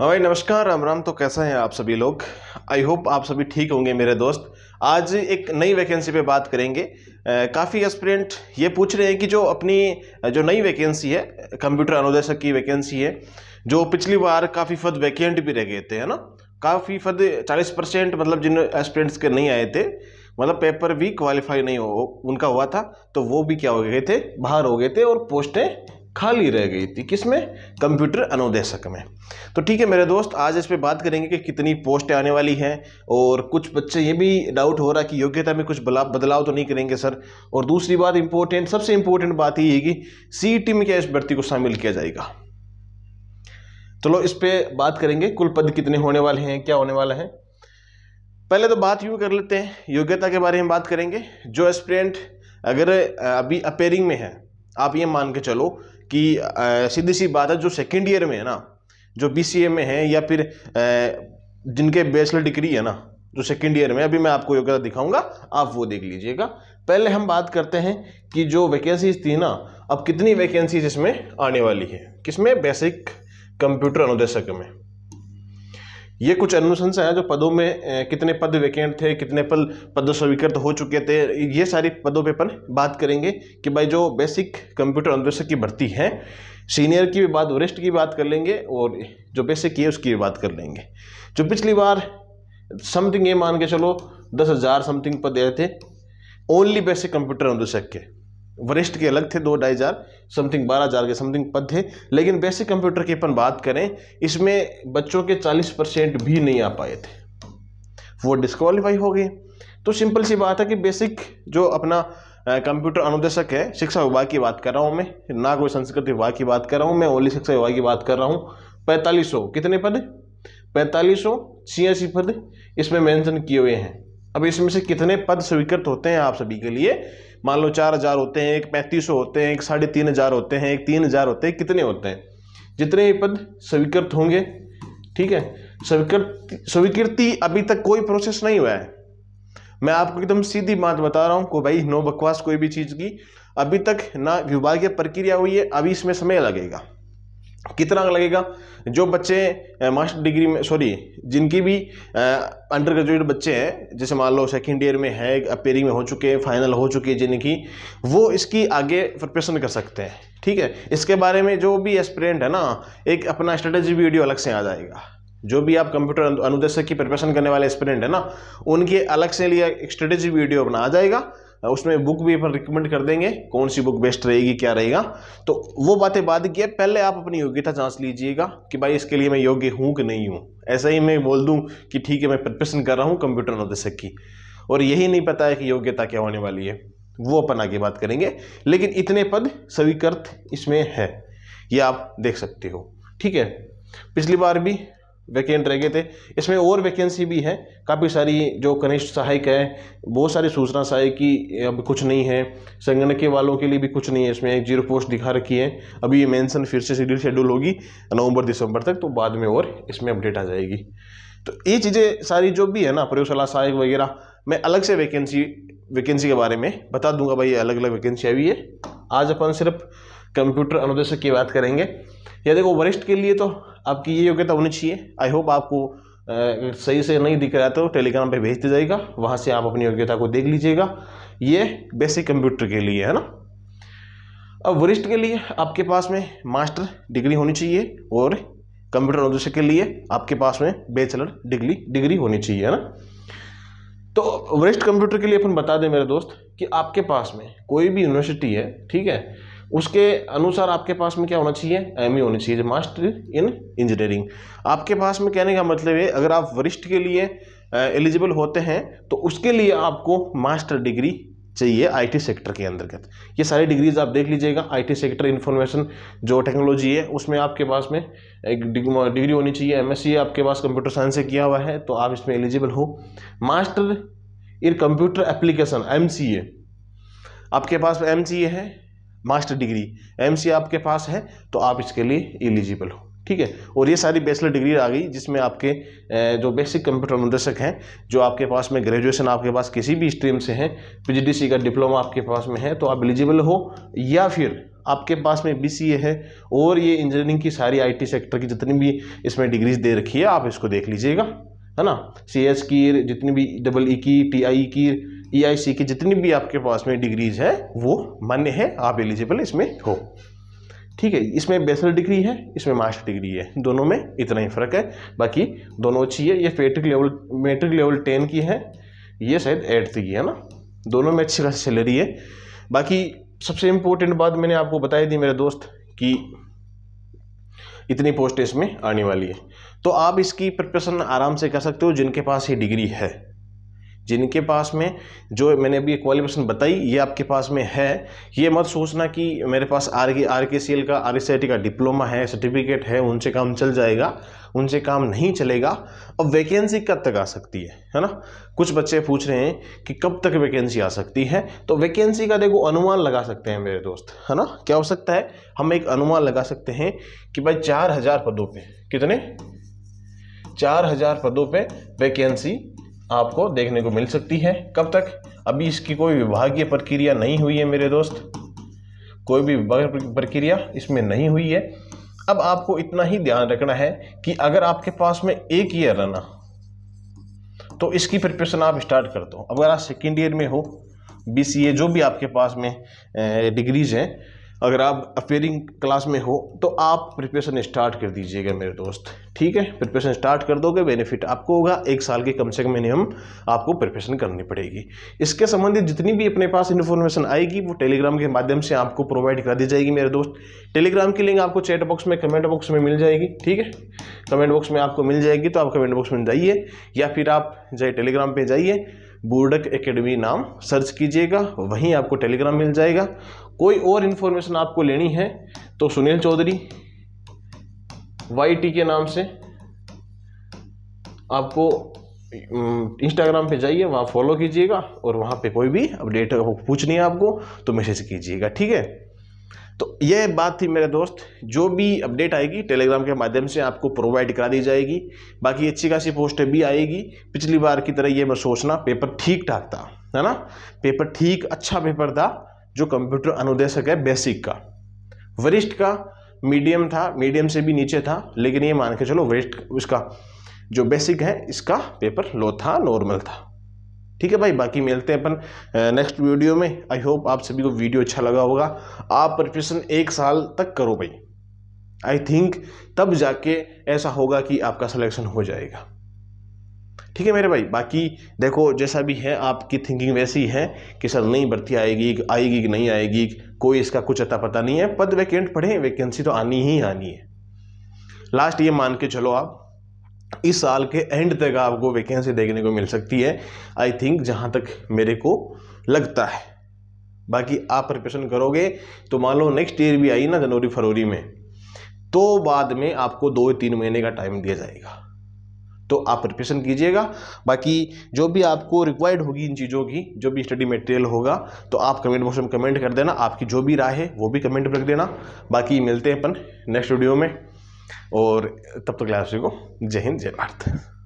हाँ भाई नमस्कार राम राम तो कैसा है आप सभी लोग आई होप आप सभी ठीक होंगे मेरे दोस्त आज एक नई वैकेंसी पे बात करेंगे काफ़ी एस्पिरेंट ये पूछ रहे हैं कि जो अपनी जो नई वैकेंसी है कंप्यूटर अनुदेशक की वैकेंसी है जो पिछली बार काफ़ी फद वैकेंट भी रह गए थे है ना काफ़ी फद चालीस परसेंट मतलब जिन एस्पिरेंट्स के नहीं आए थे मतलब पेपर भी क्वालिफाई नहीं हो उनका हुआ था तो वो भी क्या हो गए थे बाहर हो गए थे और पोस्टें खाली रह गई थी किसमें कंप्यूटर अनुदेशक में तो ठीक है मेरे दोस्त आज इस पर बात करेंगे कि कितनी पोस्टें आने वाली हैं और कुछ बच्चे ये भी डाउट हो रहा है कि योग्यता में कुछ बदलाव तो नहीं करेंगे सर और दूसरी बात इंपॉर्टेंट सबसे इंपॉर्टेंट बात ये है कि सी टी e में क्या इस भर्ती को शामिल किया जाएगा चलो तो इस पर बात करेंगे कुल पद कितने होने वाले हैं क्या होने वाला है पहले तो बात यूँ कर लेते हैं योग्यता के बारे में बात करेंगे जो एस्परेंट अगर अभी अपेयरिंग में है आप ये मान के चलो कि सीधी सी बात है जो सेकेंड ईयर में है ना जो बी में है या फिर जिनके बैचलर डिग्री है ना जो सेकेंड ईयर में अभी मैं आपको योग्यता दिखाऊंगा आप वो देख लीजिएगा पहले हम बात करते हैं कि जो वैकेंसीज थी ना अब कितनी वैकेंसीज इसमें आने वाली है किसमें बेसिक कंप्यूटर अनुदेशक में ये कुछ अनुशंसा है जो पदों में कितने पद वैकेंट थे कितने पद पद स्वीकृत हो चुके थे ये सारी पदों पे पर बात करेंगे कि भाई जो बेसिक कंप्यूटर अनुदेशक की भर्ती है सीनियर की भी बात वरिष्ठ की बात कर लेंगे और जो बेसिक है उसकी भी बात कर लेंगे जो पिछली बार समथिंग ये मान के चलो दस हज़ार समथिंग पद आए थे ओनली बेसिक कंप्यूटर अनुदेशक के वरिष्ठ के अलग थे दो ढाई हज़ार समथिंग बारह हज़ार के समथिंग पद थे लेकिन बेसिक कंप्यूटर की अपन बात करें इसमें बच्चों के चालीस परसेंट भी नहीं आ पाए थे वो डिस्कवालीफाई हो गए तो सिंपल सी बात है कि बेसिक जो अपना कंप्यूटर अनुदेशक है शिक्षा विभाग की बात कर रहा हूँ मैं ना कोई संस्कृत विभाग की बात कर रहा हूँ मैं ओली शिक्षा विभाग की बात कर रहा हूँ पैंतालीस कितने पद पैंतालीस सौ छियासी पद इसमें मेंशन किए हुए हैं अब इसमें से कितने पद स्वीकृत होते हैं आप सभी के लिए मान लो चार हजार होते हैं एक पैंतीस सौ होते हैं एक साढ़े तीन हजार होते हैं एक तीन हजार होते हैं कितने होते हैं जितने भी पद स्वीकृत होंगे ठीक है स्वीकृत स्वीकृति अभी तक कोई प्रोसेस नहीं हुआ है मैं आपको एकदम सीधी बात बता रहा हूं को भाई नो बकवास कोई भी चीज़ की अभी तक ना विभागीय प्रक्रिया हुई है अभी इसमें समय लगेगा कितना लगेगा जो बच्चे मास्टर डिग्री में सॉरी जिनकी भी अंडर ग्रेजुएट बच्चे हैं जैसे मान लो सेकेंड ईयर में है अपेयरिंग में हो चुके हैं फाइनल हो चुके हैं जिनकी वो इसकी आगे प्रिपरेशन कर सकते हैं ठीक है इसके बारे में जो भी एस्पिरेंट है ना एक अपना स्ट्रेटेजी वीडियो अलग से आ जाएगा जो भी आप कंप्यूटर अनुदेशक की प्रिपरेशन करने वाले एस्पिरेंट है ना उनके अलग से लिए एक स्ट्रेटेजी वीडियो अपना आ जाएगा उसमें बुक भी अपन रिकमेंड कर देंगे कौन सी बुक बेस्ट रहेगी क्या रहेगा तो वो बातें बाद की है पहले आप अपनी योग्यता जांच लीजिएगा कि भाई इसके लिए मैं योग्य हूँ कि नहीं हूँ ऐसा ही मैं बोल दूँ कि ठीक है मैं प्रिपरेशन कर रहा हूँ कंप्यूटर निर्देशक की और यही नहीं पता है कि योग्यता क्या होने वाली है वो अपन आगे बात करेंगे लेकिन इतने पद स्वीकृत इसमें है ये आप देख सकते हो ठीक है पिछली बार भी वैकेंट रह गए थे इसमें और वैकेंसी भी है काफ़ी सारी जो कनिष्ठ सहायक है बहुत सारी सूचना सहायक की अब कुछ नहीं है संगणके के वालों के लिए भी कुछ नहीं है इसमें एक जीरो पोस्ट दिखा रखी है अभी ये मेंशन फिर से शेड्यूल शेड्यूल होगी नवंबर दिसंबर तक तो बाद में और इसमें अपडेट आ जाएगी तो ये चीज़ें सारी जो भी है ना प्रयोगशाला सहायक वगैरह मैं अलग से वैकेंसी वैकेंसी के बारे में बता दूंगा भाई अलग अलग वैकेंसी आई है आज अपन सिर्फ कंप्यूटर अनुदेशक की बात करेंगे या देखो वरिष्ठ के लिए तो आपकी ये योग्यता होनी चाहिए आई होप आपको आ, सही से नहीं दिख रहा है तो टेलीग्राम पे भेज दिया जाएगा वहाँ से आप अपनी योग्यता को देख लीजिएगा ये बेसिक कंप्यूटर के लिए है ना अब वरिष्ठ के लिए आपके पास में मास्टर डिग्री होनी चाहिए और कंप्यूटर अनुदेशक के लिए आपके पास में बैचलर डिग्री डिग्री होनी चाहिए है ना तो वरिष्ठ कंप्यूटर के लिए अपन बता दें मेरे दोस्त कि आपके पास में कोई भी यूनिवर्सिटी है ठीक है उसके अनुसार आपके पास में क्या होना चाहिए एम e होनी चाहिए मास्टर इन इंजीनियरिंग आपके पास में कहने का मतलब है अगर आप वरिष्ठ के लिए एलिजिबल होते हैं तो उसके लिए आपको मास्टर डिग्री चाहिए आईटी सेक्टर के अंतर्गत ये सारी डिग्रीज आप देख लीजिएगा आईटी सेक्टर इन्फॉर्मेशन जो टेक्नोलॉजी है उसमें आपके पास में एक डिग्री होनी चाहिए एमएससी आपके पास कंप्यूटर साइंस से किया हुआ है तो आप इसमें एलिजिबल हो master in computer application M आपके पास एम है मास्टर डिग्री एम आपके पास है तो आप इसके लिए एलिजिबल हो ठीक है और ये सारी बैचलर डिग्री आ गई जिसमें आपके जो बेसिक कंप्यूटर निर्देशक हैं जो आपके पास में ग्रेजुएशन आपके पास किसी भी स्ट्रीम से हैं पी का डिप्लोमा आपके पास में है तो आप एलिजिबल हो या फिर आपके पास में बी है और ये इंजीनियरिंग की सारी आई सेक्टर की जितनी भी इसमें डिग्रीज दे रखी है आप इसको देख लीजिएगा है ना सी एस की जितनी भी डबल ई की टी आई की ई e की जितनी भी आपके पास में डिग्रीज है वो मान्य है आप एलिजिबल इसमें हो ठीक है इसमें बेचलर डिग्री है इसमें मास्टर डिग्री है दोनों में इतना ही फर्क है बाकी दोनों अच्छी है ये matric level matric level ten की है ये शायद एट्थ की है ना दोनों में अच्छी खासी सैलरी है बाकी सबसे इम्पोर्टेंट बात मैंने आपको बताई दी मेरे दोस्त कि इतनी पोस्ट इसमें आने वाली है तो आप इसकी प्रिपरेशन आराम से कर सकते हो जिनके पास ये डिग्री है जिनके पास में जो मैंने अभी क्वालिफिकेशन बताई ये आपके पास में है ये मत सोचना कि मेरे पास are K R K C L का आर एस आई टी का डिप्लोमा है सर्टिफिकेट है उनसे काम चल जाएगा उनसे काम नहीं चलेगा अब वैकेंसी कब तक आ सकती है है ना कुछ बच्चे पूछ रहे हैं कि कब तक वैकेंसी आ सकती है तो वैकेंसी का देखो अनुमान लगा सकते हैं मेरे दोस्त है ना क्या हो सकता है हम एक अनुमान लगा सकते हैं कि भाई चार हज़ार पदों पर कितने चार हज़ार पदों पर वैकेंसी आपको देखने को मिल सकती है कब तक अभी इसकी कोई विभागीय प्रक्रिया नहीं हुई है मेरे दोस्त कोई भी विभागीय प्रक्रिया इसमें नहीं हुई है अब आपको इतना ही ध्यान रखना है कि अगर आपके पास में एक ईयर रहना तो इसकी प्रिपरेशन आप स्टार्ट कर दो अगर आप सेकेंड ईयर में हो बी जो भी आपके पास में डिग्रीज हैं अगर आप अपेयरिंग क्लास में हो तो आप प्रिपरेशन स्टार्ट कर दीजिएगा मेरे दोस्त ठीक है प्रिपरेशन स्टार्ट कर दोगे बेनिफिट आपको होगा एक साल के कम से कम मिनिमम आपको प्रिपरेशन करनी पड़ेगी इसके संबंधित जितनी भी अपने पास इन्फॉर्मेशन आएगी वो टेलीग्राम के माध्यम से आपको प्रोवाइड करा दी जाएगी मेरे दोस्त टेलीग्राम की लिंक आपको चैट बॉक्स में कमेंट बॉक्स में मिल जाएगी ठीक है कमेंट बॉक्स में आपको मिल जाएगी तो आप कमेंट बॉक्स में जाइए या फिर आप जाए टेलीग्राम पर जाइए बोर्डक एकेडमी नाम सर्च कीजिएगा वहीं आपको टेलीग्राम मिल जाएगा कोई और इन्फॉर्मेशन आपको लेनी है तो सुनील चौधरी वाई टी के नाम से आपको इंस्टाग्राम पे जाइए वहाँ फॉलो कीजिएगा और वहाँ पे कोई भी अपडेट पूछनी है आपको तो मैसेज कीजिएगा ठीक है तो यह बात थी मेरे दोस्त जो भी अपडेट आएगी टेलीग्राम के माध्यम से आपको प्रोवाइड करा दी जाएगी बाकी अच्छी खासी पोस्टें भी आएगी पिछली बार की तरह ये मैं सोचना पेपर ठीक ठाक था है ना पेपर ठीक अच्छा पेपर था जो कंप्यूटर अनुदेशक है बेसिक का वरिष्ठ का मीडियम था मीडियम से भी नीचे था लेकिन ये मान के चलो वरिष्ठ उसका जो बेसिक है इसका पेपर लो था नॉर्मल था ठीक है भाई बाकी मिलते हैं अपन नेक्स्ट वीडियो में आई होप आप सभी को वीडियो अच्छा लगा होगा आप प्रिपरेशन एक साल तक करो भाई आई थिंक तब जाके ऐसा होगा कि आपका सिलेक्शन हो जाएगा ठीक है मेरे भाई बाकी देखो जैसा भी है आपकी थिंकिंग वैसी है कि सर नहीं भर्ती आएगी आएगी कि नहीं आएगी कोई इसका कुछ अता पता नहीं है पद वैकेंट पढ़े वैकेंसी तो आनी ही आनी है लास्ट ये मान के चलो आप इस साल के एंड तक आपको वैकेंसी देखने को मिल सकती है आई थिंक जहाँ तक मेरे को लगता है बाकी आप प्रिपरेशन करोगे तो मान लो नेक्स्ट ईयर भी आई ना जनवरी फरवरी में तो बाद में आपको दो तीन महीने का टाइम दिया जाएगा तो आप प्रिपरेशन कीजिएगा बाकी जो भी आपको रिक्वायर्ड होगी इन चीज़ों की जो भी स्टडी मटेरियल होगा तो आप कमेंट बॉक्स में कमेंट कर देना आपकी जो भी राय है वो भी कमेंट रख देना बाकी मिलते हैं अपन नेक्स्ट वीडियो में और तब तक तो क्लास को जय हिंद जय भारत